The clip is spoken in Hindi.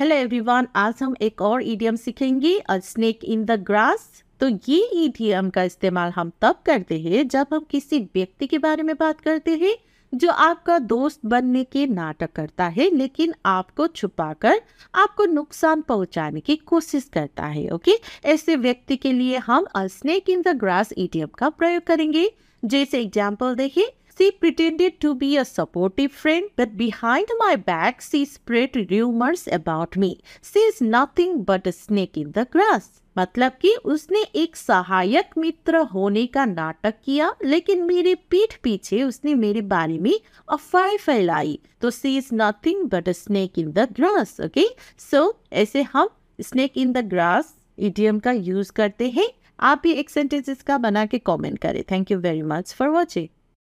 हेलो एवरीवन आज हम एक और ईडीएम सीखेंगे और स्नेक इन द ग्रास तो ये ईडीएम का इस्तेमाल हम तब करते हैं जब हम किसी व्यक्ति के बारे में बात करते हैं जो आपका दोस्त बनने के नाटक करता है लेकिन आपको छुपाकर आपको नुकसान पहुंचाने की कोशिश करता है ओके ऐसे व्यक्ति के लिए हम snake in the grass idiom का प्रयोग करेंगे जैसे एग्जाम्पल देखिए She pretended to be a supportive friend, but behind my back she spread rumors about me. She is nothing but a snake in the grass. मतलब कि उसने एक सहायक मित्र होने का नाटक किया लेकिन मेरे पीठ पीछे उसने मेरे बारे में अफवाह फैलाई तो she is nothing but snake in the grass okay so ऐसे हम snake in the grass idiom का यूज करते हैं आप भी एक सेंटेंस इसका बना के कॉमेंट करें thank you very much for watching